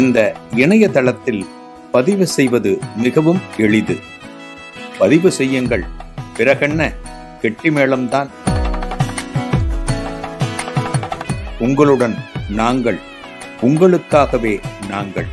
இந்த இணையதளத்தில் பதிவு செய்வது மிகவும் எளிது பதிவு செய்யுங்கள் பிறகென்ன கெட்டிமேளம்தான் உங்களுடன் நாங்கள் உங்களுக்காகவே நாங்கள்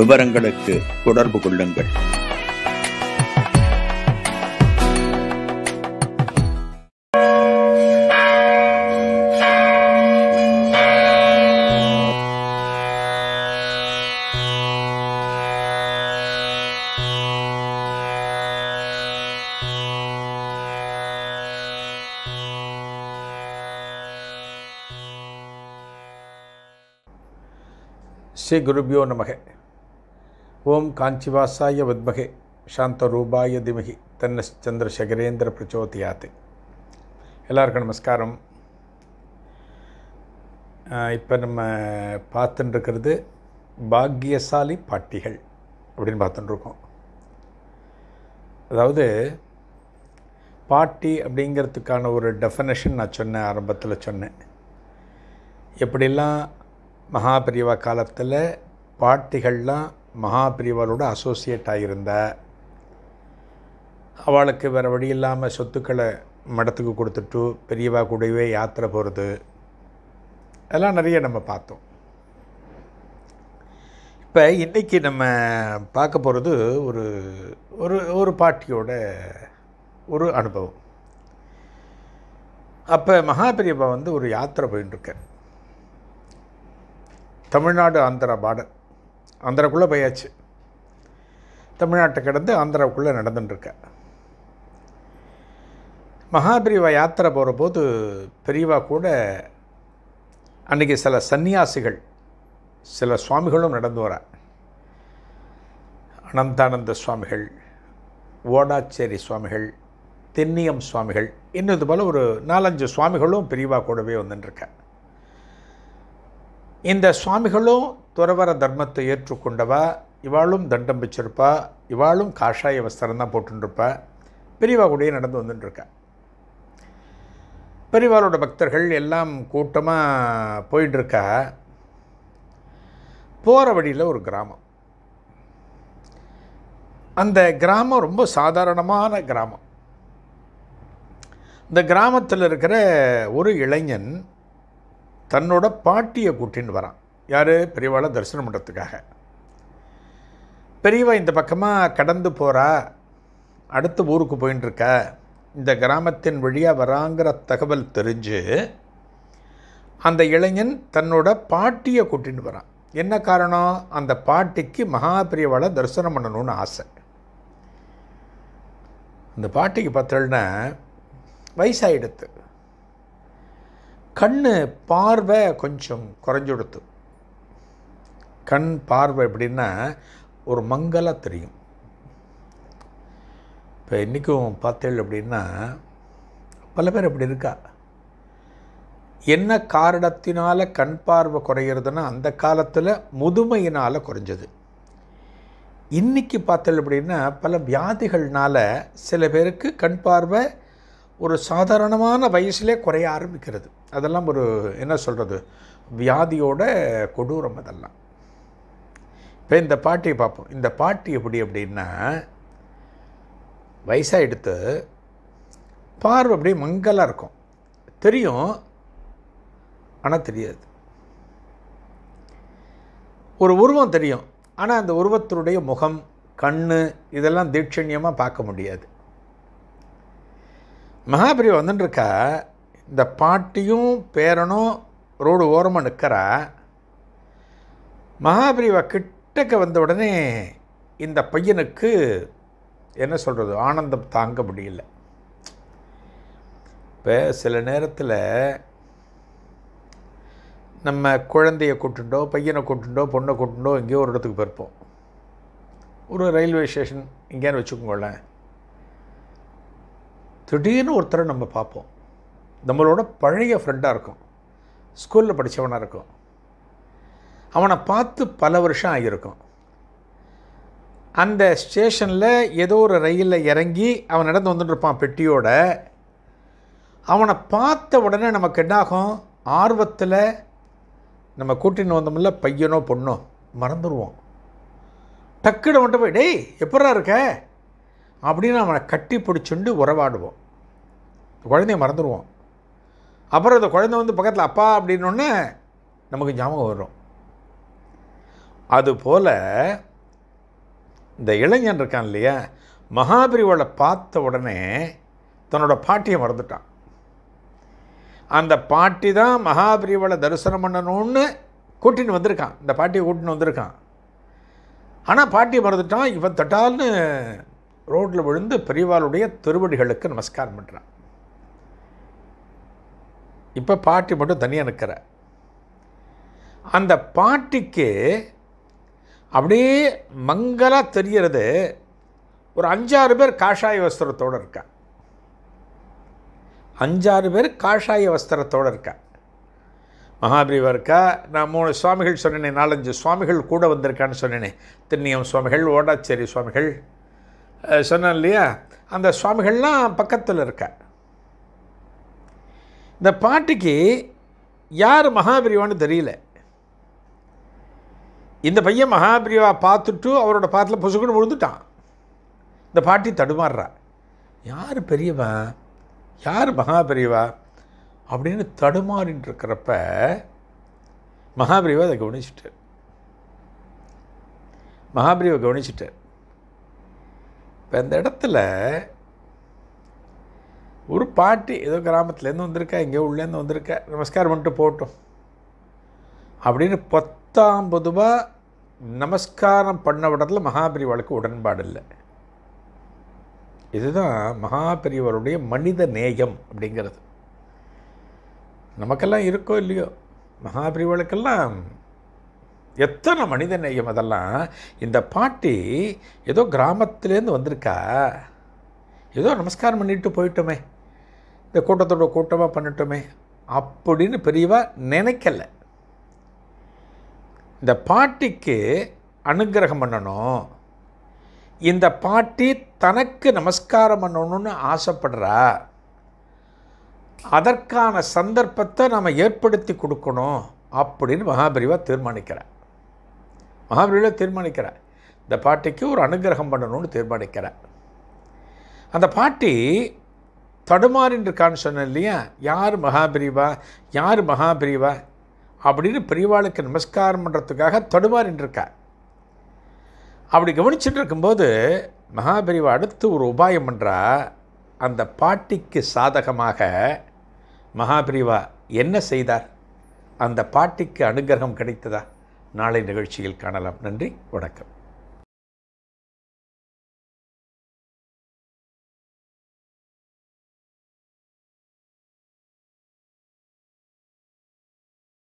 விவரங்களுக்கு தொடர்பு கொள்ளுங்கள் ஸ்ரீ குருபியோ நமக ஓம் காஞ்சிவாசாய சாந்த ரூபாய திமகி தன்ன சந்திரசேகரேந்திர பிரச்சோதியாத்து எல்லாருக்கும் நமஸ்காரம் இப்போ நம்ம பார்த்துட்டுருக்கிறது பாக்கியசாலி பாட்டிகள் அப்படின்னு பார்த்துட்டுருக்கோம் அதாவது பாட்டி அப்படிங்கிறதுக்கான ஒரு டெஃபனேஷன் நான் சொன்னேன் ஆரம்பத்தில் சொன்னேன் எப்படிலாம் மகாபிரிவ காலத்தில் பாட்டிகள்லாம் மகாபிரிவாலோட அசோசியேட் ஆகியிருந்தா அவளுக்கு வேறு வழி இல்லாமல் சொத்துக்களை மடத்துக்கு கொடுத்துட்டு பெரியவா கூடவே யாத்திரை போகிறது அதெல்லாம் நிறைய நம்ம பார்த்தோம் இப்போ இன்றைக்கி நம்ம பார்க்க போகிறது ஒரு ஒரு ஒரு பாட்டியோட ஒரு அனுபவம் அப்போ மகாபெரியப்பா வந்து ஒரு யாத்திரை போயின்னு தமிழ்நாடு ஆந்திரா பார்டர் ஆந்திராக்குள்ளே போயாச்சு தமிழ்நாட்டை கடந்து ஆந்திராவுக்குள்ளே நடந்துட்டுருக்க மகாபிரிவா யாத்திரை போகிற போது பெரியவா கூட அன்றைக்கி சில சன்னியாசிகள் சில சுவாமிகளும் நடந்து வர அனந்தானந்த சுவாமிகள் ஓடாச்சேரி சுவாமிகள் தென்னியம் சுவாமிகள் இன்னும் இது போல் ஒரு நாலஞ்சு சுவாமிகளும் பிரிவாக கூடவே வந்துட்டுருக்கேன் இந்த சுவாமிகளும் துறவர தர்மத்தை ஏற்றுக்கொண்டவா இவாளும் தண்டம் வச்சிருப்பா இவாளும் காஷாய வஸ்திரம் தான் போட்டுருப்பா பெரியவா கூடயே நடந்து வந்துட்டுருக்கா பெரியவாளோட பக்தர்கள் எல்லாம் கூட்டமாக போயிட்டுருக்கா போகிற வழியில் ஒரு கிராமம் அந்த கிராமம் ரொம்ப சாதாரணமான கிராமம் இந்த கிராமத்தில் இருக்கிற ஒரு இளைஞன் தன்னோட பாட்டியை கூட்டின்னு வரான் யார் பெரியவாளை தரிசனம் பண்ணுறதுக்காக பெரியவா இந்த பக்கமாக கடந்து போகிறா அடுத்த ஊருக்கு இருக்க இந்த கிராமத்தின் வழியாக வராங்கிற தகவல் தெரிஞ்சு அந்த இளைஞன் தன்னோட பாட்டியை கூட்டின்னு வரான் என்ன காரணம் அந்த பாட்டிக்கு பெரியவாளை தரிசனம் பண்ணணும்னு ஆசை அந்த பாட்டிக்கு பார்த்தோன்னா வயசாகிடுது கண்ணு பார்வை கொஞ்சம் குறைஞ்சுடுத்து கண் பார்வை எப்படின்னா ஒரு மங்கலாக தெரியும் இப்போ இன்றைக்கும் பார்த்தேள் அப்படின்னா பல பேர் அப்படி இருக்கா என்ன காரணத்தினால் கண் பார்வை குறையிறதுன்னா அந்த காலத்தில் முதுமையினால் குறைஞ்சது இன்றைக்கி பார்த்தல் அப்படின்னா பல வியாதிகள்னால் சில பேருக்கு கண் பார்வை ஒரு சாதாரணமான வயசுலே குறைய ஆரம்பிக்கிறது அதெல்லாம் ஒரு என்ன சொல்கிறது வியாதியோட கொடூரம் அதெல்லாம் இப்போ இந்த பாட்டியை பார்ப்போம் இந்த பாட்டி எப்படி அப்படின்னா வயசாக எடுத்து பார்வை அப்படியே மங்கலாக இருக்கும் தெரியும் ஆனால் தெரியாது ஒரு உருவம் தெரியும் ஆனால் அந்த உருவத்தினுடைய முகம் கண் இதெல்லாம் தீட்சண்யமாக பார்க்க முடியாது மகாபிரி வந்துட்டுருக்கா இந்த பாட்டியும் பேரனும் ரோடு ஓரமாக நிற்கிறா மகாபிரிவா கிட்டக்க வந்த உடனே இந்த பையனுக்கு என்ன சொல்கிறது ஆனந்தம் தாங்க முடியல இப்போ சில நேரத்தில் நம்ம குழந்தைய கூட்டுண்டோ பையனை கூட்டுண்டோ பொண்ணை கூட்டுண்டோ எங்கேயோ ஒரு இடத்துக்கு போயிருப்போம் ஒரு ரயில்வே ஸ்டேஷன் எங்கேயான்னு வச்சுக்கோங்களேன் திடீர்னு ஒருத்தரை நம்ம பார்ப்போம் நம்மளோட பழைய ஃப்ரெண்டாக இருக்கும் ஸ்கூலில் படித்தவனாக இருக்கும் அவனை பார்த்து பல வருஷம் ஆகியிருக்கும் அந்த ஸ்டேஷனில் ஏதோ ஒரு ரயிலில் இறங்கி அவன் நடந்து இருப்பான் பெட்டியோட அவனை பார்த்த உடனே நமக்கு என்னாகும் ஆர்வத்தில் நம்ம கூட்டின்னு வந்தோம்ல பையனோ பொண்ணோ மறந்துடுவோம் டக்குன்னு வந்துட்டு போய் டேய் எப்படா இருக்க அப்படின்னு அவனை கட்டி பிடிச்சுண்டு உறவாடுவோம் குழந்தைய மறந்துடுவோம் அப்புறம் அந்த குழந்தை வந்து பக்கத்தில் அப்பா அப்படின்னோடனே நமக்கு ஞாபகம் வரும் அதுபோல் இந்த இளைஞன் இருக்கான் இல்லையா மகாபிரிவோட பார்த்த உடனே தன்னோட பாட்டியை மறந்துட்டான் அந்த பாட்டி தான் மகாபிரிவோட தரிசனம் பண்ணணும்னு கூட்டின்னு வந்திருக்கான் இந்த பாட்டியை கூட்டின்னு வந்திருக்கான் ஆனால் பாட்டியை மறந்துட்டான் இவன் தட்டால்னு ரோட்டில் விழுந்து பெரியவாளுடைய திருவடிகளுக்கு நமஸ்காரம் பண்ணுறான் இப்போ பாட்டி மட்டும் தனியாக நிற்கிற அந்த பாட்டிக்கு அப்படியே மங்கலாக தெரிகிறது ஒரு அஞ்சாறு பேர் காஷாய வஸ்திரத்தோடு இருக்கா அஞ்சாறு பேர் காஷாய வஸ்திரத்தோடு இருக்கேன் மகாபிரிவா இருக்கா நான் மூணு சுவாமிகள் சொன்னேனே நாலஞ்சு சுவாமிகள் கூட வந்திருக்கான்னு சொன்னேனே திருநியம் சுவாமிகள் ஓடாச்சேரி சுவாமிகள் சொன்னேன் இல்லையா அந்த சுவாமிகள்லாம் பக்கத்தில் இருக்க இந்த பாட்டிக்கு யார் மகாபிரிவான்னு தெரியல இந்த பையன் மகாபிரிவா பார்த்துட்டு அவரோட பாட்டில் புசுக்குன்னு விழுந்துட்டான் இந்த பாட்டி தடுமாறுறா யார் பெரியவா யார் மகாபிரிவா அப்படின்னு தடுமாறின் இருக்கிறப்ப மகாபிரிவா அதை கவனிச்சுட்டார் மகாபிரிவை கவனிச்சுட்டார் இப்போ அந்த இடத்துல ஒரு பாட்டி ஏதோ கிராமத்துலேருந்து வந்திருக்கா எங்கேயோ உள்ளேருந்து வந்திருக்கா நமஸ்காரம் பண்ணிட்டு போட்டோம் அப்படின்னு பத்தாம் பொதுவாக நமஸ்காரம் பண்ண விடத்தில் மகாபிரிவாளுக்கு உடன்பாடு இல்லை இதுதான் மகாபெரியவருடைய மனித நேயம் அப்படிங்கிறது நமக்கெல்லாம் இருக்கோ இல்லையோ மகாபிரிவாளுக்கெல்லாம் எத்தனை மனித நேயம் அதெல்லாம் இந்த பாட்டி ஏதோ கிராமத்துலேருந்து வந்திருக்கா ஏதோ நமஸ்காரம் பண்ணிட்டு போயிட்டோமே இந்த கூட்டத்தோட கூட்டமாக பண்ணிட்டோமே அப்படின்னு பெரியவா நினைக்கலை இந்த பாட்டிக்கு அனுகிரகம் பண்ணணும் இந்த பாட்டி தனக்கு நமஸ்காரம் பண்ணணும்னு ஆசைப்படுறா அதற்கான சந்தர்ப்பத்தை நம்ம ஏற்படுத்தி கொடுக்கணும் அப்படின்னு மகாபிரிவா தீர்மானிக்கிறேன் மகாபலியில் தீர்மானிக்கிறார் இந்த பாட்டிக்கு ஒரு அனுகிரகம் பண்ணணும்னு தீர்மானிக்கிறார் அந்த பாட்டி தடுமாறின்றிருக்கான்னு சொன்னேன் இல்லையா யார் மகாபிரிவா யார் மகாபிரிவா அப்படின்னு பிரிவாளுக்கு நமஸ்காரம் பண்ணுறதுக்காக தடுமாறின்றிருக்கா அப்படி கவனிச்சுட்டு இருக்கும்போது மகாபிரிவா அடுத்து ஒரு உபாயம் பண்ணுறா அந்த பாட்டிக்கு சாதகமாக மகாபிரிவா என்ன செய்தார் அந்த பாட்டிக்கு அனுகிரகம் கிடைத்ததா நாளை நிகழ்ச்சியில் காணலாம் நன்றி வணக்கம்